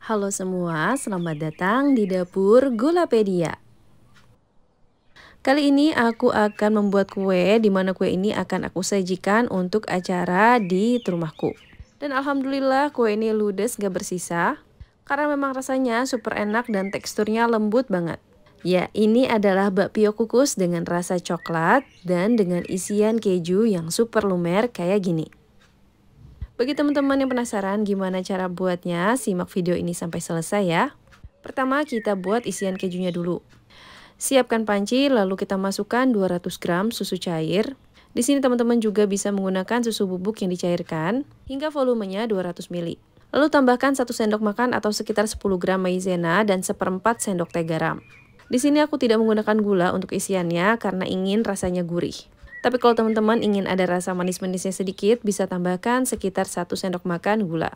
Halo semua, selamat datang di dapur Gulapedia. Kali ini aku akan membuat kue di mana kue ini akan aku sajikan untuk acara di rumahku. Dan alhamdulillah kue ini ludes gak bersisa karena memang rasanya super enak dan teksturnya lembut banget. Ya, ini adalah bakpio kukus dengan rasa coklat dan dengan isian keju yang super lumer kayak gini. Bagi teman-teman yang penasaran gimana cara buatnya, simak video ini sampai selesai ya. Pertama, kita buat isian kejunya dulu. Siapkan panci, lalu kita masukkan 200 gram susu cair. Di sini teman-teman juga bisa menggunakan susu bubuk yang dicairkan hingga volumenya 200 ml. Lalu tambahkan 1 sendok makan atau sekitar 10 gram maizena dan 1 sendok teh garam. Di sini aku tidak menggunakan gula untuk isiannya karena ingin rasanya gurih. Tapi kalau teman-teman ingin ada rasa manis-manisnya sedikit, bisa tambahkan sekitar 1 sendok makan gula.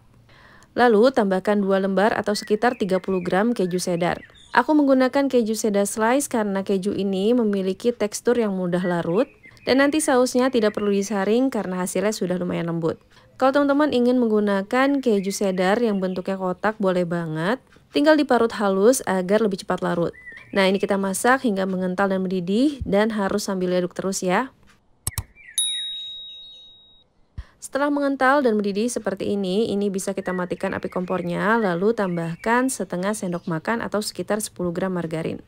Lalu tambahkan 2 lembar atau sekitar 30 gram keju sedar. Aku menggunakan keju sedar slice karena keju ini memiliki tekstur yang mudah larut dan nanti sausnya tidak perlu disaring karena hasilnya sudah lumayan lembut. Kalau teman-teman ingin menggunakan keju sedar yang bentuknya kotak boleh banget, tinggal diparut halus agar lebih cepat larut. Nah ini kita masak hingga mengental dan mendidih dan harus sambil diaduk terus ya. Setelah mengental dan mendidih seperti ini, ini bisa kita matikan api kompornya, lalu tambahkan setengah sendok makan atau sekitar 10 gram margarin.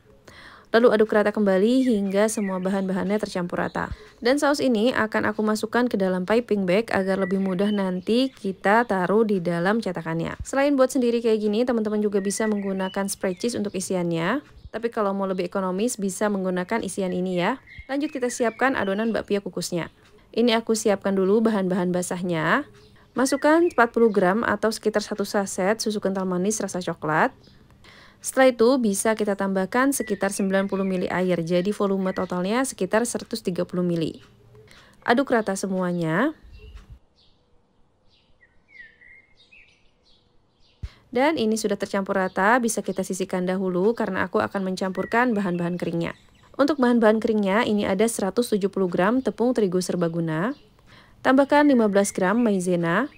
Lalu aduk rata kembali hingga semua bahan-bahannya tercampur rata. Dan saus ini akan aku masukkan ke dalam piping bag agar lebih mudah nanti kita taruh di dalam cetakannya. Selain buat sendiri kayak gini, teman-teman juga bisa menggunakan spray cheese untuk isiannya. Tapi kalau mau lebih ekonomis bisa menggunakan isian ini ya. Lanjut kita siapkan adonan bakpia kukusnya. Ini aku siapkan dulu bahan-bahan basahnya. Masukkan 40 gram atau sekitar 1 saset susu kental manis rasa coklat. Setelah itu bisa kita tambahkan sekitar 90 ml air, jadi volume totalnya sekitar 130 ml. Aduk rata semuanya. Dan ini sudah tercampur rata, bisa kita sisihkan dahulu karena aku akan mencampurkan bahan-bahan keringnya. Untuk bahan-bahan keringnya, ini ada 170 gram tepung terigu serbaguna, tambahkan 15 gram maizena,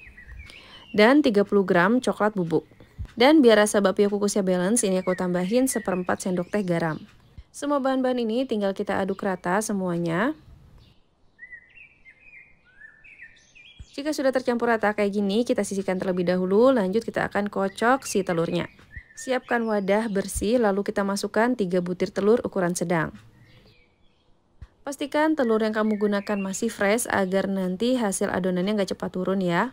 dan 30 gram coklat bubuk. Dan biar rasa bakpia kukusnya balance, ini aku tambahin seperempat sendok teh garam. Semua bahan-bahan ini tinggal kita aduk rata semuanya. Jika sudah tercampur rata kayak gini, kita sisihkan terlebih dahulu, lanjut kita akan kocok si telurnya. Siapkan wadah bersih, lalu kita masukkan 3 butir telur ukuran sedang. Pastikan telur yang kamu gunakan masih fresh agar nanti hasil adonannya nggak cepat turun ya.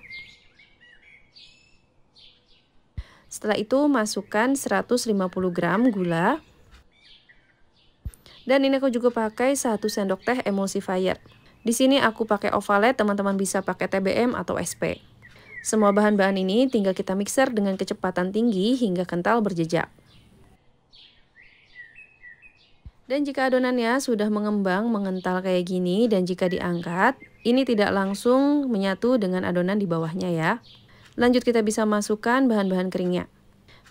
Setelah itu masukkan 150 gram gula. Dan ini aku juga pakai 1 sendok teh emulsifier. Di sini aku pakai ovalet, teman-teman bisa pakai TBM atau SP. Semua bahan-bahan ini tinggal kita mixer dengan kecepatan tinggi hingga kental berjejak. Dan jika adonannya sudah mengembang, mengental kayak gini dan jika diangkat, ini tidak langsung menyatu dengan adonan di bawahnya ya. Lanjut kita bisa masukkan bahan-bahan keringnya.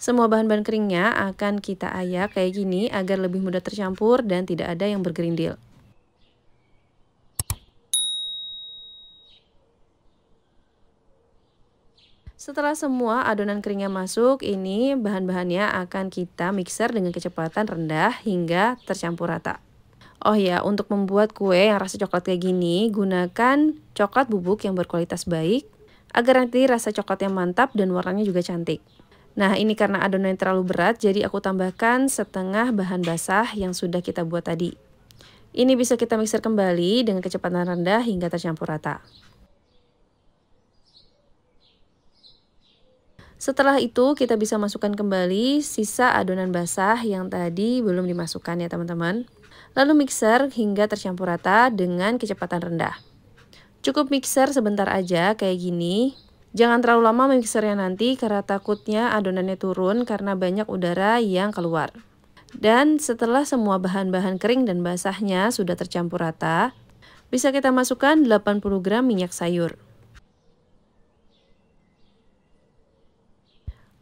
Semua bahan-bahan keringnya akan kita ayak kayak gini agar lebih mudah tercampur dan tidak ada yang bergerindil. Setelah semua adonan keringnya masuk, ini bahan-bahannya akan kita mixer dengan kecepatan rendah hingga tercampur rata. Oh ya, untuk membuat kue yang rasa coklat kayak gini, gunakan coklat bubuk yang berkualitas baik, agar nanti rasa coklatnya mantap dan warnanya juga cantik. Nah, ini karena yang terlalu berat, jadi aku tambahkan setengah bahan basah yang sudah kita buat tadi. Ini bisa kita mixer kembali dengan kecepatan rendah hingga tercampur rata. Setelah itu kita bisa masukkan kembali sisa adonan basah yang tadi belum dimasukkan ya teman-teman. Lalu mixer hingga tercampur rata dengan kecepatan rendah. Cukup mixer sebentar aja kayak gini. Jangan terlalu lama mixernya nanti karena takutnya adonannya turun karena banyak udara yang keluar. Dan setelah semua bahan-bahan kering dan basahnya sudah tercampur rata, bisa kita masukkan 80 gram minyak sayur.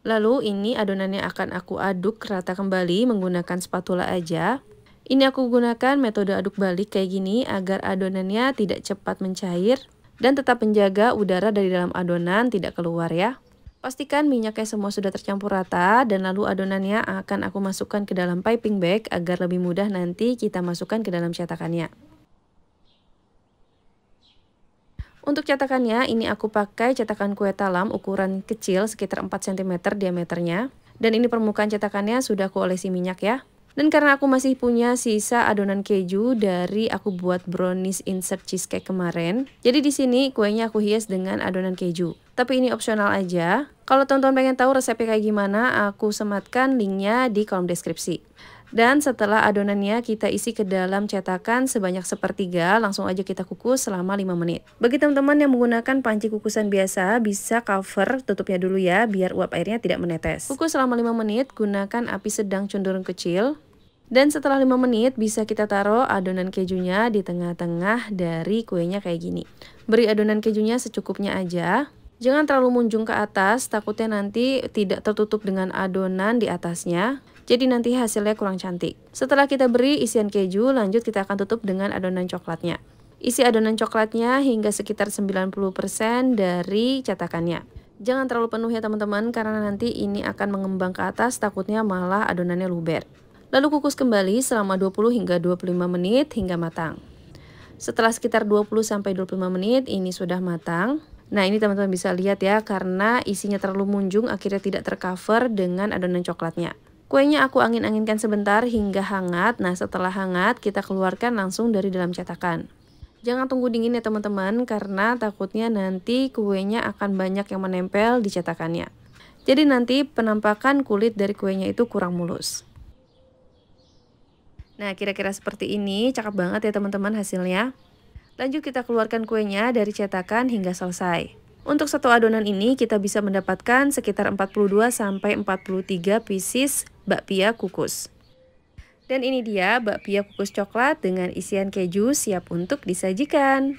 Lalu ini adonannya akan aku aduk rata kembali menggunakan spatula aja. Ini aku gunakan metode aduk balik kayak gini agar adonannya tidak cepat mencair dan tetap menjaga udara dari dalam adonan tidak keluar ya. Pastikan minyaknya semua sudah tercampur rata dan lalu adonannya akan aku masukkan ke dalam piping bag agar lebih mudah nanti kita masukkan ke dalam cetakannya. Untuk cetakannya, ini aku pakai cetakan kue talam ukuran kecil sekitar 4 cm diameternya. Dan ini permukaan cetakannya sudah aku olesi minyak ya. Dan karena aku masih punya sisa adonan keju dari aku buat brownies insert cheesecake kemarin, jadi di sini kuenya aku hias dengan adonan keju. Tapi ini opsional aja. Kalau tonton pengen tahu resepnya kayak gimana, aku sematkan linknya di kolom deskripsi. Dan setelah adonannya kita isi ke dalam cetakan sebanyak sepertiga, langsung aja kita kukus selama 5 menit. Bagi teman-teman yang menggunakan panci kukusan biasa, bisa cover tutupnya dulu ya, biar uap airnya tidak menetes. Kukus selama 5 menit, gunakan api sedang cenderung kecil. Dan setelah 5 menit bisa kita taruh adonan kejunya di tengah-tengah dari kuenya kayak gini. Beri adonan kejunya secukupnya aja. Jangan terlalu munjung ke atas, takutnya nanti tidak tertutup dengan adonan di atasnya jadi nanti hasilnya kurang cantik. Setelah kita beri isian keju, lanjut kita akan tutup dengan adonan coklatnya. Isi adonan coklatnya hingga sekitar 90% dari cetakannya. Jangan terlalu penuh ya teman-teman karena nanti ini akan mengembang ke atas takutnya malah adonannya luber. Lalu kukus kembali selama 20 hingga 25 menit hingga matang. Setelah sekitar 20 sampai 25 menit ini sudah matang. Nah ini teman-teman bisa lihat ya karena isinya terlalu munjung akhirnya tidak tercover dengan adonan coklatnya. Kuenya aku angin-anginkan sebentar hingga hangat. Nah, setelah hangat, kita keluarkan langsung dari dalam cetakan. Jangan tunggu dingin ya teman-teman, karena takutnya nanti kuenya akan banyak yang menempel di cetakannya. Jadi nanti penampakan kulit dari kuenya itu kurang mulus. Nah, kira-kira seperti ini, cakep banget ya teman-teman hasilnya. Lanjut kita keluarkan kuenya dari cetakan hingga selesai. Untuk satu adonan ini kita bisa mendapatkan sekitar 42 sampai 43 pieces bakpia kukus. Dan ini dia bakpia kukus coklat dengan isian keju siap untuk disajikan.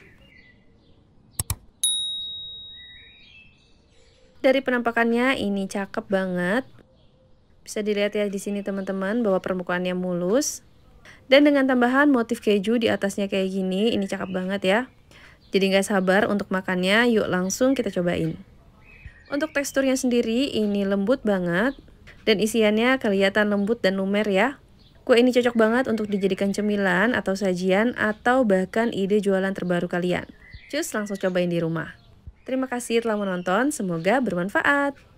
Dari penampakannya ini cakep banget. Bisa dilihat ya di sini teman-teman bahwa permukaannya mulus. Dan dengan tambahan motif keju di atasnya kayak gini, ini cakep banget ya. Jadi nggak sabar untuk makannya, yuk langsung kita cobain. Untuk teksturnya sendiri ini lembut banget, dan isiannya kelihatan lembut dan lumer ya. Kue ini cocok banget untuk dijadikan cemilan atau sajian atau bahkan ide jualan terbaru kalian. Cus langsung cobain di rumah. Terima kasih telah menonton, semoga bermanfaat.